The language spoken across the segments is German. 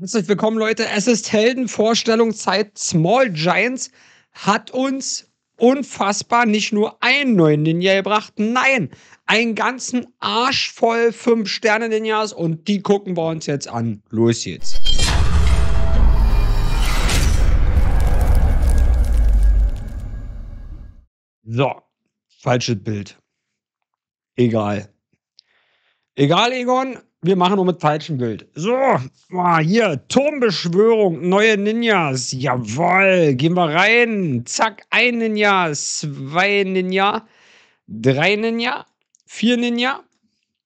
Herzlich willkommen, Leute. Es ist Heldenvorstellung Zeit. Small Giants hat uns unfassbar nicht nur einen neuen Ninja gebracht, nein, einen ganzen Arsch voll 5-Sterne-Ninjas und die gucken wir uns jetzt an. Los jetzt. So, falsches Bild. Egal. Egal, Egon, wir machen nur mit falschem Bild. So, ah, hier, Turmbeschwörung, neue Ninjas. Jawoll, gehen wir rein. Zack, ein Ninja, zwei Ninja, drei Ninja, vier Ninja.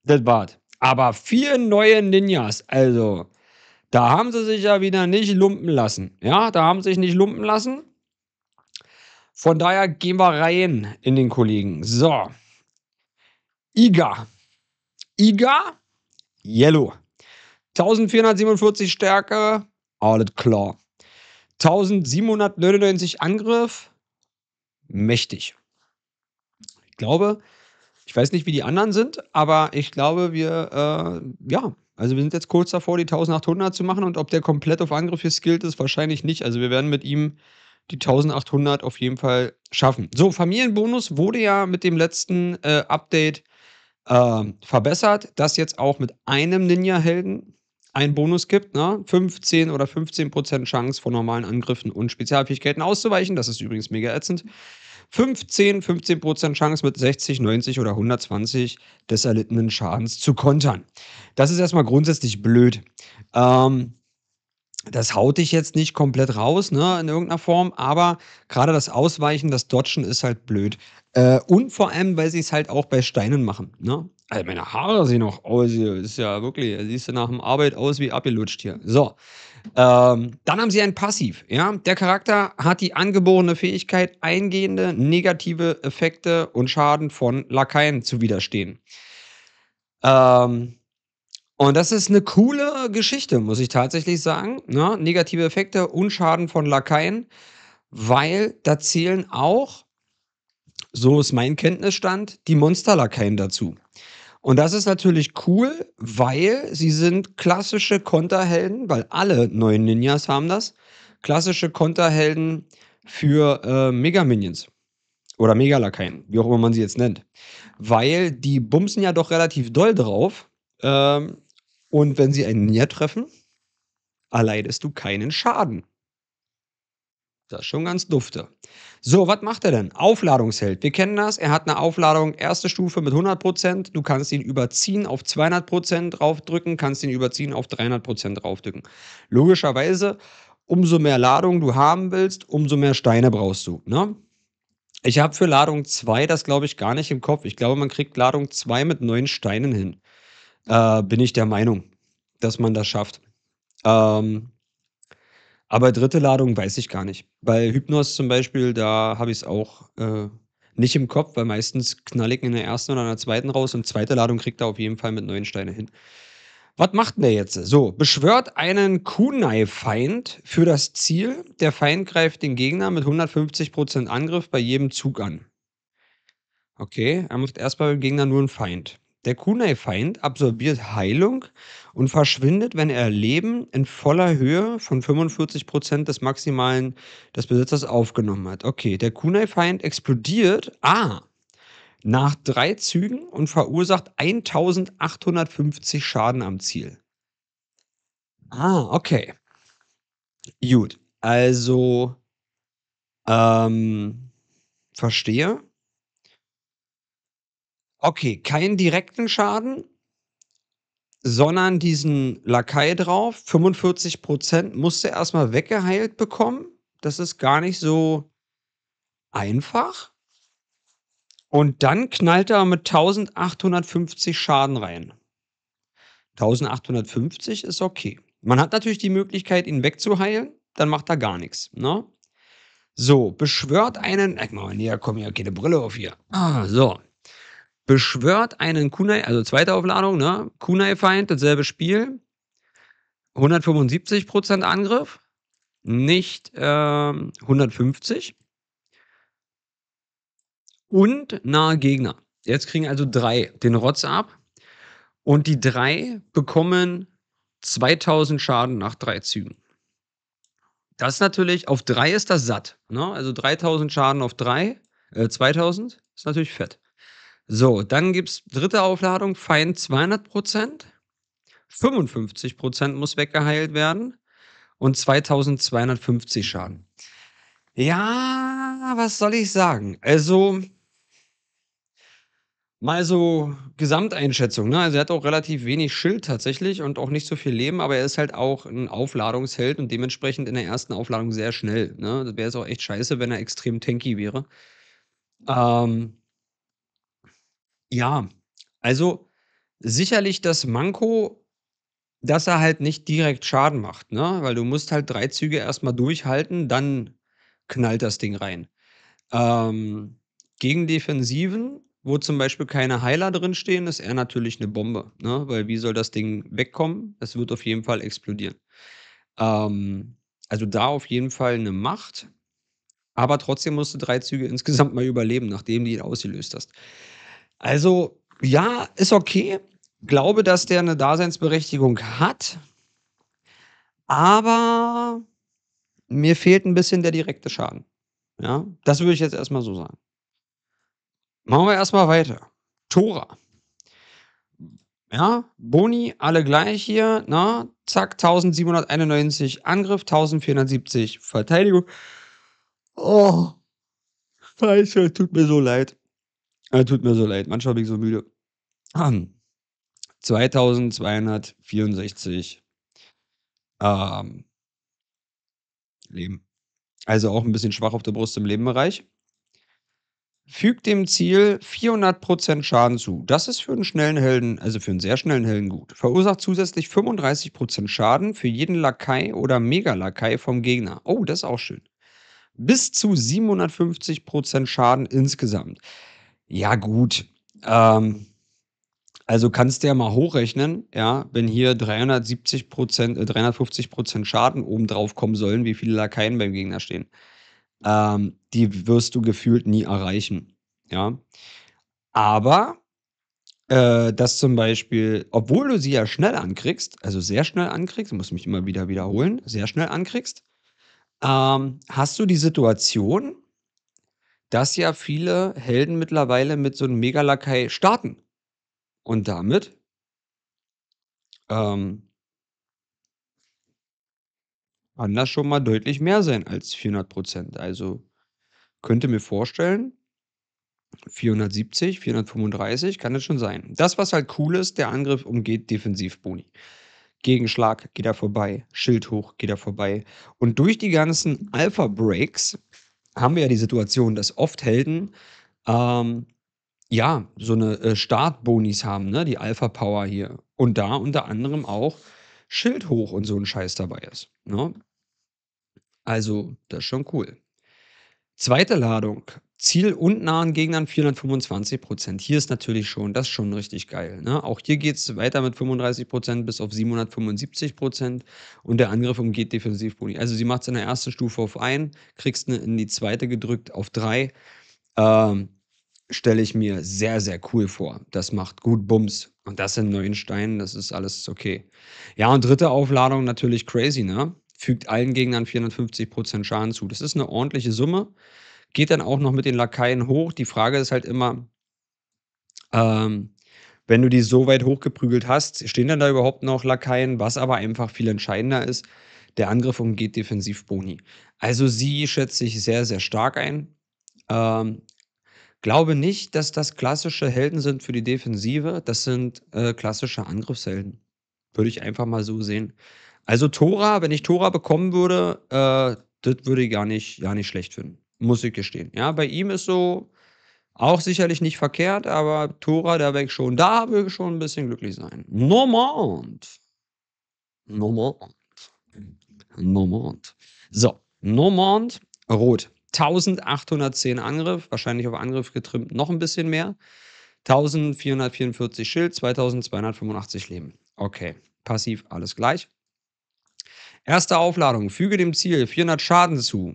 Das war's. Aber vier neue Ninjas, also, da haben sie sich ja wieder nicht lumpen lassen. Ja, da haben sie sich nicht lumpen lassen. Von daher gehen wir rein in den Kollegen. So. Iga. Iga Yellow. 1447 Stärke, Arlet Claw. 1799 Angriff, mächtig. Ich glaube, ich weiß nicht, wie die anderen sind, aber ich glaube, wir, äh, ja, also wir sind jetzt kurz davor, die 1800 zu machen und ob der komplett auf Angriff geskillt ist, wahrscheinlich nicht. Also wir werden mit ihm die 1800 auf jeden Fall schaffen. So, Familienbonus wurde ja mit dem letzten äh, Update ähm, verbessert, dass jetzt auch mit einem Ninja-Helden ein Bonus gibt, ne? 15 oder 15 Chance vor normalen Angriffen und Spezialfähigkeiten auszuweichen. Das ist übrigens mega ätzend. 15, 15 Chance mit 60, 90 oder 120 des erlittenen Schadens zu kontern. Das ist erstmal grundsätzlich blöd. Ähm, das haut dich jetzt nicht komplett raus, ne, in irgendeiner Form, aber gerade das Ausweichen, das Dodgen ist halt blöd. Äh, und vor allem, weil sie es halt auch bei Steinen machen. Ne? Also meine Haare sehen auch aus, ist ja wirklich, siehst du nach dem Arbeit aus wie abgelutscht hier. So. Ähm, dann haben sie ein Passiv. Ja? Der Charakter hat die angeborene Fähigkeit, eingehende negative Effekte und Schaden von Lakaien zu widerstehen. Ähm, und das ist eine coole Geschichte, muss ich tatsächlich sagen. Ne? Negative Effekte und Schaden von Lakaien, weil da zählen auch so ist mein Kenntnisstand, die Monster-Lakaien dazu. Und das ist natürlich cool, weil sie sind klassische Konterhelden, weil alle neuen Ninjas haben das. Klassische Konterhelden für äh, Mega Minions oder Mega Lakaien, wie auch immer man sie jetzt nennt. Weil die bumsen ja doch relativ doll drauf. Ähm, und wenn sie einen Ninja treffen, erleidest du keinen Schaden. Das ist schon ganz dufte. So, was macht er denn? Aufladungsheld. Wir kennen das. Er hat eine Aufladung erste Stufe mit 100%. Du kannst ihn überziehen auf 200% draufdrücken, kannst ihn überziehen auf 300% draufdrücken. Logischerweise, umso mehr Ladung du haben willst, umso mehr Steine brauchst du. Ne? Ich habe für Ladung 2 das, glaube ich, gar nicht im Kopf. Ich glaube, man kriegt Ladung 2 mit 9 Steinen hin. Äh, bin ich der Meinung, dass man das schafft. Ähm, aber dritte Ladung weiß ich gar nicht. Bei Hypnos zum Beispiel, da habe ich es auch äh, nicht im Kopf, weil meistens knall ich in der ersten oder in der zweiten raus und zweite Ladung kriegt er auf jeden Fall mit neuen Steinen hin. Was macht denn der jetzt? So, beschwört einen Kunai-Feind für das Ziel. Der Feind greift den Gegner mit 150% Angriff bei jedem Zug an. Okay, er macht erstmal beim Gegner nur einen Feind. Der Kunai-Feind absorbiert Heilung und verschwindet, wenn er Leben in voller Höhe von 45 Prozent des maximalen des Besitzers aufgenommen hat. Okay, der Kunai-Feind explodiert. Ah, nach drei Zügen und verursacht 1850 Schaden am Ziel. Ah, okay. Gut, also ähm, verstehe. Okay, keinen direkten Schaden, sondern diesen Lakai drauf. 45 Prozent musste erstmal weggeheilt bekommen. Das ist gar nicht so einfach. Und dann knallt er mit 1850 Schaden rein. 1850 ist okay. Man hat natürlich die Möglichkeit, ihn wegzuheilen, dann macht er gar nichts. Ne? So, beschwört einen. Ey, mal näher, komm hier, okay, eine Brille auf hier. Ah, so beschwört einen Kunai, also zweite Aufladung, ne? Kunai-Feind, dasselbe Spiel. 175% Angriff, nicht ähm, 150. Und nahe Gegner. Jetzt kriegen also drei den Rotz ab. Und die drei bekommen 2000 Schaden nach drei Zügen. Das natürlich, auf drei ist das satt. Ne? Also 3000 Schaden auf drei, äh, 2000 ist natürlich fett. So, dann gibt es dritte Aufladung, Feind 200 Prozent. 55 Prozent muss weggeheilt werden und 2250 Schaden. Ja, was soll ich sagen? Also, mal so Gesamteinschätzung. Ne? Also, er hat auch relativ wenig Schild tatsächlich und auch nicht so viel Leben, aber er ist halt auch ein Aufladungsheld und dementsprechend in der ersten Aufladung sehr schnell. Ne? Das wäre es auch echt scheiße, wenn er extrem tanky wäre. Ähm, ja, also sicherlich das Manko, dass er halt nicht direkt Schaden macht, ne? Weil du musst halt drei Züge erstmal mal durchhalten, dann knallt das Ding rein. Ähm, gegen Defensiven, wo zum Beispiel keine Heiler drinstehen, ist er natürlich eine Bombe, ne? Weil wie soll das Ding wegkommen? Es wird auf jeden Fall explodieren. Ähm, also da auf jeden Fall eine Macht. Aber trotzdem musst du drei Züge insgesamt mal überleben, nachdem du ihn ausgelöst hast. Also ja, ist okay. Glaube, dass der eine Daseinsberechtigung hat. Aber mir fehlt ein bisschen der direkte Schaden. Ja, das würde ich jetzt erstmal so sagen. Machen wir erstmal weiter. Tora. Ja, Boni, alle gleich hier. Na, zack, 1791 Angriff, 1470 Verteidigung. Oh, Scheiße, tut mir so leid. Ja, ah, tut mir so leid, manchmal bin ich so müde. 2264 ähm, Leben. Also auch ein bisschen schwach auf der Brust im Lebenbereich. Fügt dem Ziel 400% Schaden zu. Das ist für einen schnellen Helden, also für einen sehr schnellen Helden gut. Verursacht zusätzlich 35% Schaden für jeden Lakai oder Megalakai vom Gegner. Oh, das ist auch schön. Bis zu 750% Schaden insgesamt. Ja, gut. Ähm, also kannst du ja mal hochrechnen, ja, wenn hier 370 Prozent, äh, 350 Prozent Schaden obendrauf kommen sollen, wie viele Lakaien beim Gegner stehen. Ähm, die wirst du gefühlt nie erreichen, ja. Aber, äh, dass zum Beispiel, obwohl du sie ja schnell ankriegst, also sehr schnell ankriegst, muss mich immer wieder wiederholen, sehr schnell ankriegst, ähm, hast du die Situation, dass ja viele Helden mittlerweile mit so einem Megalakai starten. Und damit ähm, kann das schon mal deutlich mehr sein als 400 Prozent. Also könnte mir vorstellen, 470, 435 kann es schon sein. Das, was halt cool ist, der Angriff umgeht Defensivboni. Gegenschlag geht er vorbei, Schild hoch geht er vorbei. Und durch die ganzen Alpha-Breaks haben wir ja die Situation, dass oft Helden ähm, ja so eine äh, Startbonis haben, ne? die Alpha Power hier. Und da unter anderem auch Schild hoch und so ein Scheiß dabei ist. Ne? Also, das ist schon cool. Zweite Ladung. Ziel und nahen Gegnern 425 Prozent. Hier ist natürlich schon, das ist schon richtig geil. Ne? Auch hier geht es weiter mit 35 Prozent bis auf 775 Prozent und der Angriff umgeht defensiv Boni. Also sie macht es in der ersten Stufe auf 1, kriegst eine in die zweite gedrückt auf 3. Ähm, Stelle ich mir sehr, sehr cool vor. Das macht gut Bums. Und das in neuen Steinen, das ist alles okay. Ja, und dritte Aufladung natürlich crazy, ne? fügt allen Gegnern 450 Prozent Schaden zu. Das ist eine ordentliche Summe. Geht dann auch noch mit den Lakaien hoch. Die Frage ist halt immer, ähm, wenn du die so weit hochgeprügelt hast, stehen dann da überhaupt noch Lakaien? Was aber einfach viel entscheidender ist, der Angriff umgeht Defensivboni. Also sie schätze ich sehr, sehr stark ein. Ähm, glaube nicht, dass das klassische Helden sind für die Defensive. Das sind äh, klassische Angriffshelden. Würde ich einfach mal so sehen. Also Tora, wenn ich Tora bekommen würde, äh, das würde ich gar nicht, gar nicht schlecht finden. Muss ich gestehen. Ja, bei ihm ist so auch sicherlich nicht verkehrt, aber Tora, der weg schon. Da würde ich schon ein bisschen glücklich sein. Normand. Normand. Normand. So, Normand, rot. 1810 Angriff, wahrscheinlich auf Angriff getrimmt noch ein bisschen mehr. 1444 Schild, 2285 Leben. Okay, passiv alles gleich. Erste Aufladung. Füge dem Ziel 400 Schaden zu.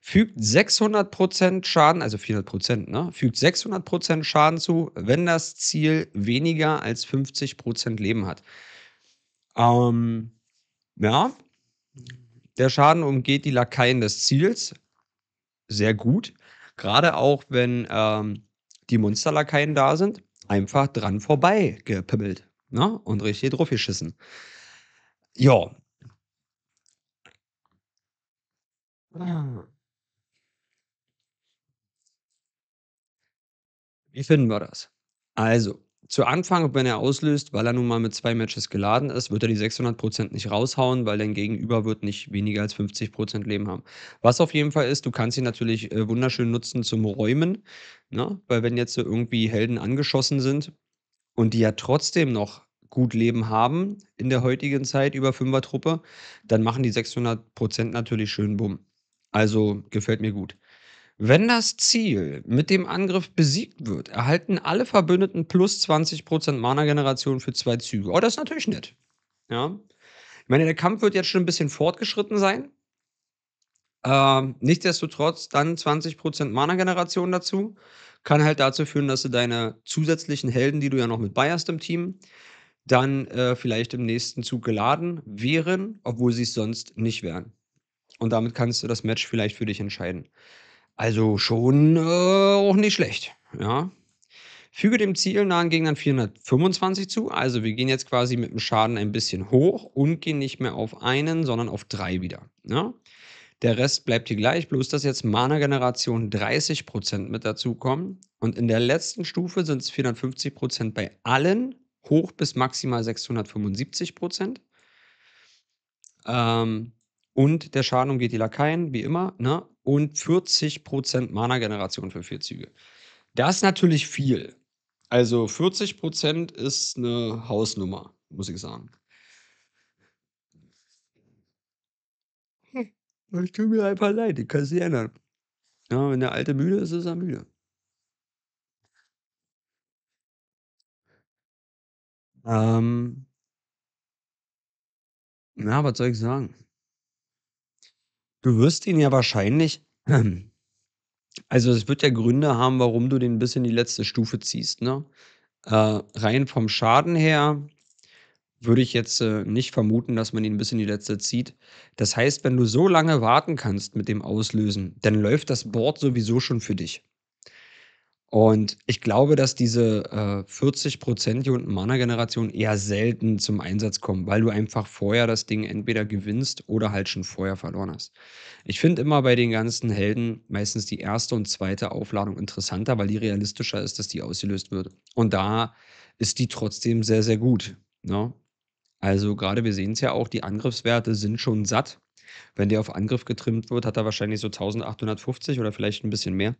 Fügt 600% Schaden, also 400%, ne? Fügt 600% Schaden zu, wenn das Ziel weniger als 50% Leben hat. Ähm, ja. Der Schaden umgeht die Lakaien des Ziels. Sehr gut. Gerade auch, wenn ähm, die Monsterlakaien da sind. Einfach dran vorbei gepimmelt. Ne? Und richtig drauf geschissen. Ja, Wie finden wir das? Also, zu Anfang, wenn er auslöst, weil er nun mal mit zwei Matches geladen ist, wird er die 600% nicht raushauen, weil dein Gegenüber wird nicht weniger als 50% Leben haben. Was auf jeden Fall ist, du kannst ihn natürlich äh, wunderschön nutzen zum Räumen, ne? weil wenn jetzt so irgendwie Helden angeschossen sind und die ja trotzdem noch gut Leben haben in der heutigen Zeit über Fünfertruppe, dann machen die 600% natürlich schön Bumm. Also gefällt mir gut. Wenn das Ziel mit dem Angriff besiegt wird, erhalten alle Verbündeten plus 20% Mana-Generation für zwei Züge. Oh, das ist natürlich nett. Ja. Ich meine, der Kampf wird jetzt schon ein bisschen fortgeschritten sein. Ähm, nichtsdestotrotz dann 20% Mana-Generation dazu. Kann halt dazu führen, dass du deine zusätzlichen Helden, die du ja noch mit beierst im Team, dann äh, vielleicht im nächsten Zug geladen wären, obwohl sie es sonst nicht wären. Und damit kannst du das Match vielleicht für dich entscheiden. Also schon äh, auch nicht schlecht. Ja. Füge dem zielnahen Gegnern 425 zu. Also wir gehen jetzt quasi mit dem Schaden ein bisschen hoch und gehen nicht mehr auf einen, sondern auf drei wieder. Ja. Der Rest bleibt hier gleich, bloß dass jetzt Mana-Generation 30% mit dazukommen. Und in der letzten Stufe sind es 450% bei allen, hoch bis maximal 675%. Ähm, und der Schaden umgeht die Lakaien, wie immer, ne? und 40% Mana-Generation für vier Züge. Das ist natürlich viel. Also 40% ist eine Hausnummer, muss ich sagen. Hm. Ich tue mir einfach leid, ich kann es nicht ändern. Ja, wenn der Alte müde ist, ist er müde. Ähm, na, was soll ich sagen? Du wirst ihn ja wahrscheinlich, also es wird ja Gründe haben, warum du den bis in die letzte Stufe ziehst. Ne? Äh, rein vom Schaden her würde ich jetzt äh, nicht vermuten, dass man ihn bis in die letzte zieht. Das heißt, wenn du so lange warten kannst mit dem Auslösen, dann läuft das Board sowieso schon für dich. Und ich glaube, dass diese äh, 40 Prozent hier unten Mana-Generation eher selten zum Einsatz kommen, weil du einfach vorher das Ding entweder gewinnst oder halt schon vorher verloren hast. Ich finde immer bei den ganzen Helden meistens die erste und zweite Aufladung interessanter, weil die realistischer ist, dass die ausgelöst wird. Und da ist die trotzdem sehr, sehr gut. Ne? Also gerade wir sehen es ja auch, die Angriffswerte sind schon satt. Wenn der auf Angriff getrimmt wird, hat er wahrscheinlich so 1850 oder vielleicht ein bisschen mehr.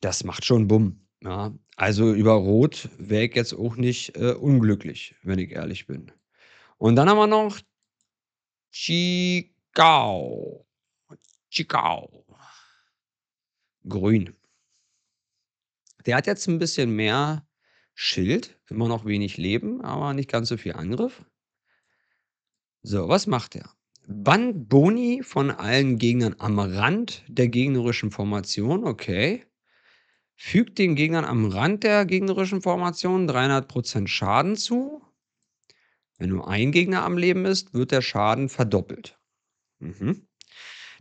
Das macht schon Bumm. Ja. Also über Rot wäre ich jetzt auch nicht äh, unglücklich, wenn ich ehrlich bin. Und dann haben wir noch Chicao. Chicao. Grün. Der hat jetzt ein bisschen mehr Schild, immer noch wenig Leben, aber nicht ganz so viel Angriff. So, was macht er? Bannt Boni von allen Gegnern am Rand der gegnerischen Formation, okay fügt den Gegnern am Rand der gegnerischen Formation 300% Schaden zu. Wenn nur ein Gegner am Leben ist, wird der Schaden verdoppelt. Mhm.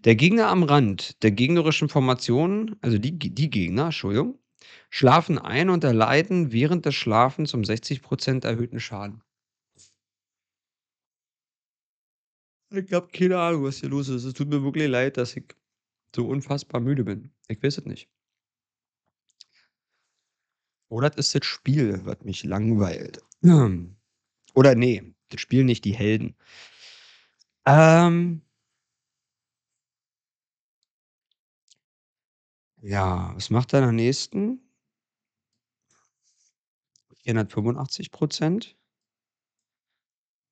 Der Gegner am Rand der gegnerischen Formation, also die, die Gegner, Entschuldigung, schlafen ein und erleiden während des Schlafens um 60% erhöhten Schaden. Ich habe keine Ahnung, was hier los ist. Es tut mir wirklich leid, dass ich so unfassbar müde bin. Ich weiß es nicht. Oder das ist das Spiel, was mich langweilt. Hm. Oder nee, das Spiel nicht die Helden. Ähm, Ja, was macht er am nächsten? 485 Prozent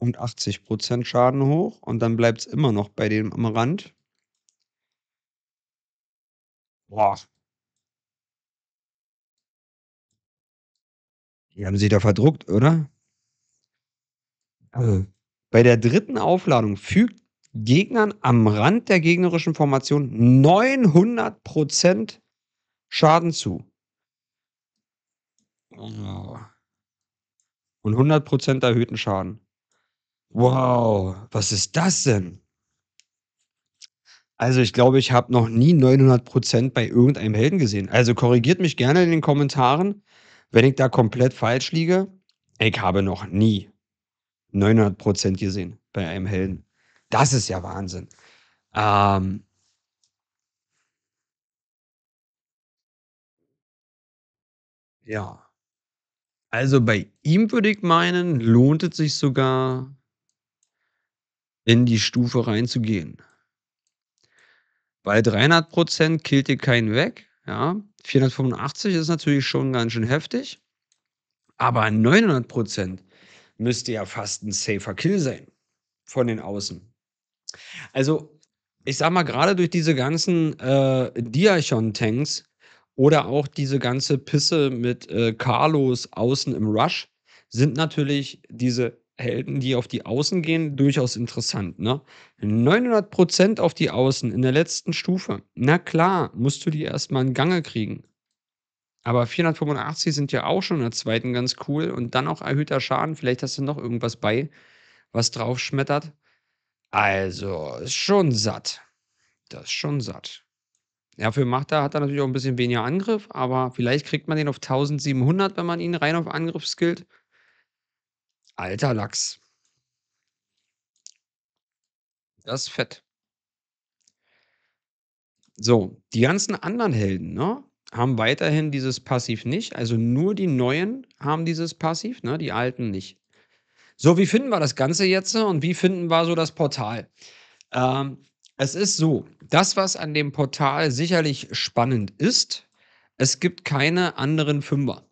und 80 Prozent Schaden hoch und dann bleibt es immer noch bei dem am Rand. Boah, Die haben sich da verdruckt, oder? Also, bei der dritten Aufladung fügt Gegnern am Rand der gegnerischen Formation 900% Schaden zu. Und 100% erhöhten Schaden. Wow, was ist das denn? Also ich glaube, ich habe noch nie 900% bei irgendeinem Helden gesehen. Also korrigiert mich gerne in den Kommentaren. Wenn ich da komplett falsch liege, ich habe noch nie 900 gesehen bei einem Helden. Das ist ja Wahnsinn. Ähm, ja. Also bei ihm würde ich meinen, lohnt es sich sogar, in die Stufe reinzugehen. Bei 300% killt ihr keinen weg. Ja, 485 ist natürlich schon ganz schön heftig, aber 900 müsste ja fast ein safer Kill sein von den Außen. Also, ich sag mal, gerade durch diese ganzen äh, Diachon-Tanks oder auch diese ganze Pisse mit äh, Carlos außen im Rush sind natürlich diese Helden, die auf die Außen gehen, durchaus interessant. Ne? 900% auf die Außen in der letzten Stufe. Na klar, musst du die erstmal in Gange kriegen. Aber 485 sind ja auch schon in der zweiten ganz cool und dann auch erhöhter Schaden. Vielleicht hast du noch irgendwas bei, was drauf schmettert. Also, ist schon satt. Das ist schon satt. Ja, für Machter hat er natürlich auch ein bisschen weniger Angriff, aber vielleicht kriegt man den auf 1700, wenn man ihn rein auf Angriff skillt. Alter Lachs. Das ist fett. So, die ganzen anderen Helden ne, haben weiterhin dieses Passiv nicht. Also nur die neuen haben dieses Passiv, ne, die alten nicht. So, wie finden wir das Ganze jetzt äh, und wie finden wir so das Portal? Ähm, es ist so, das, was an dem Portal sicherlich spannend ist, es gibt keine anderen Fünfer.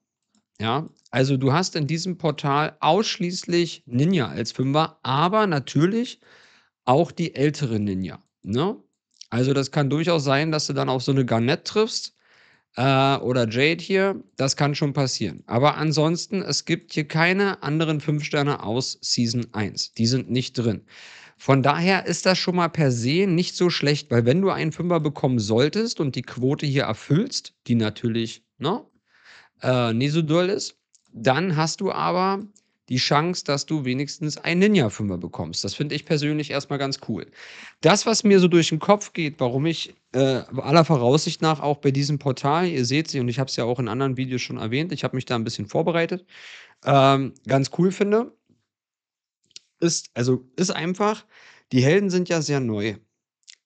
Ja, also du hast in diesem Portal ausschließlich Ninja als Fünfer, aber natürlich auch die ältere Ninja. Ne? Also das kann durchaus sein, dass du dann auf so eine Garnett triffst äh, oder Jade hier. Das kann schon passieren. Aber ansonsten, es gibt hier keine anderen 5 Sterne aus Season 1. Die sind nicht drin. Von daher ist das schon mal per se nicht so schlecht, weil wenn du einen Fünfer bekommen solltest und die Quote hier erfüllst, die natürlich ne, äh, nicht so doll ist, dann hast du aber die Chance, dass du wenigstens einen Ninja-Fünfer bekommst. Das finde ich persönlich erstmal ganz cool. Das, was mir so durch den Kopf geht, warum ich äh, aller Voraussicht nach auch bei diesem Portal, ihr seht sie und ich habe es ja auch in anderen Videos schon erwähnt, ich habe mich da ein bisschen vorbereitet, ähm, ganz cool finde, ist, also ist einfach, die Helden sind ja sehr neu.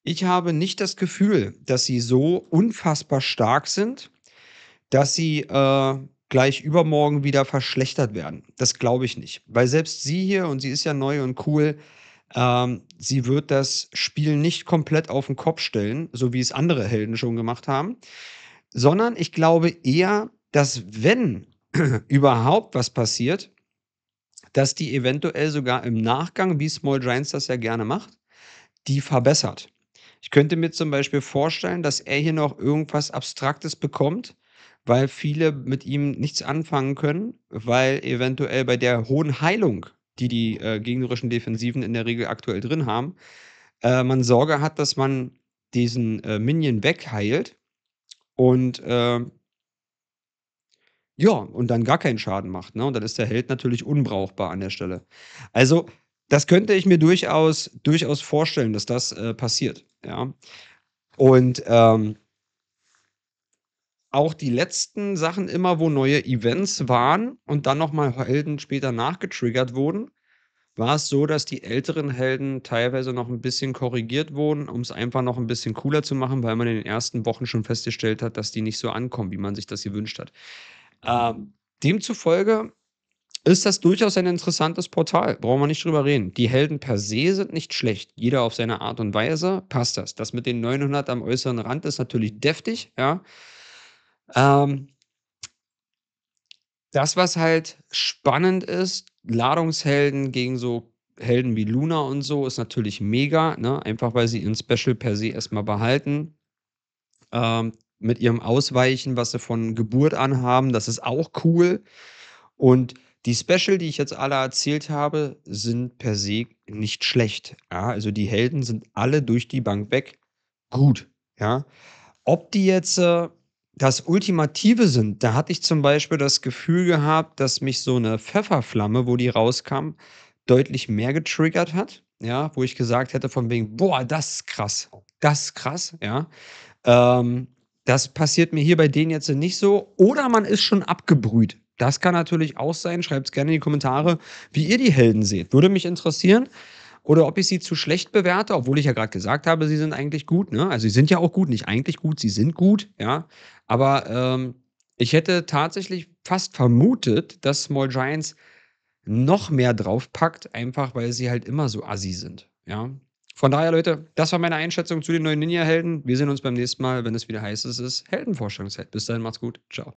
Ich habe nicht das Gefühl, dass sie so unfassbar stark sind, dass sie äh, gleich übermorgen wieder verschlechtert werden. Das glaube ich nicht. Weil selbst sie hier, und sie ist ja neu und cool, ähm, sie wird das Spiel nicht komplett auf den Kopf stellen, so wie es andere Helden schon gemacht haben, sondern ich glaube eher, dass wenn überhaupt was passiert, dass die eventuell sogar im Nachgang, wie Small Giants das ja gerne macht, die verbessert. Ich könnte mir zum Beispiel vorstellen, dass er hier noch irgendwas Abstraktes bekommt, weil viele mit ihm nichts anfangen können, weil eventuell bei der hohen Heilung, die die äh, gegnerischen Defensiven in der Regel aktuell drin haben, äh, man Sorge hat, dass man diesen äh, Minion wegheilt und äh, ja, und dann gar keinen Schaden macht. Ne? Und dann ist der Held natürlich unbrauchbar an der Stelle. Also, das könnte ich mir durchaus, durchaus vorstellen, dass das äh, passiert. Ja. Und ähm, auch die letzten Sachen immer, wo neue Events waren und dann nochmal Helden später nachgetriggert wurden, war es so, dass die älteren Helden teilweise noch ein bisschen korrigiert wurden, um es einfach noch ein bisschen cooler zu machen, weil man in den ersten Wochen schon festgestellt hat, dass die nicht so ankommen, wie man sich das gewünscht hat. Ähm, demzufolge ist das durchaus ein interessantes Portal. Brauchen wir nicht drüber reden. Die Helden per se sind nicht schlecht. Jeder auf seine Art und Weise passt das. Das mit den 900 am äußeren Rand ist natürlich deftig, ja. Ähm, das, was halt spannend ist, Ladungshelden gegen so Helden wie Luna und so, ist natürlich mega, ne? einfach weil sie ihren Special per se erstmal behalten. Ähm, mit ihrem Ausweichen, was sie von Geburt an haben, das ist auch cool. Und die Special, die ich jetzt alle erzählt habe, sind per se nicht schlecht. Ja? Also die Helden sind alle durch die Bank weg gut. Ja? Ob die jetzt. Äh, das Ultimative sind. Da hatte ich zum Beispiel das Gefühl gehabt, dass mich so eine Pfefferflamme, wo die rauskam, deutlich mehr getriggert hat. Ja, wo ich gesagt hätte von wegen, boah, das ist krass, das ist krass, ja. Ähm, das passiert mir hier bei denen jetzt nicht so. Oder man ist schon abgebrüht. Das kann natürlich auch sein. Schreibt es gerne in die Kommentare, wie ihr die Helden seht. Würde mich interessieren oder ob ich sie zu schlecht bewerte, obwohl ich ja gerade gesagt habe, sie sind eigentlich gut. Ne? Also sie sind ja auch gut, nicht eigentlich gut, sie sind gut, ja. Aber ähm, ich hätte tatsächlich fast vermutet, dass Small Giants noch mehr draufpackt, einfach weil sie halt immer so assi sind. Ja. Von daher, Leute, das war meine Einschätzung zu den neuen Ninja-Helden. Wir sehen uns beim nächsten Mal, wenn es wieder heißt, es ist Heldenvorstellungszeit. Bis dahin, macht's gut. Ciao.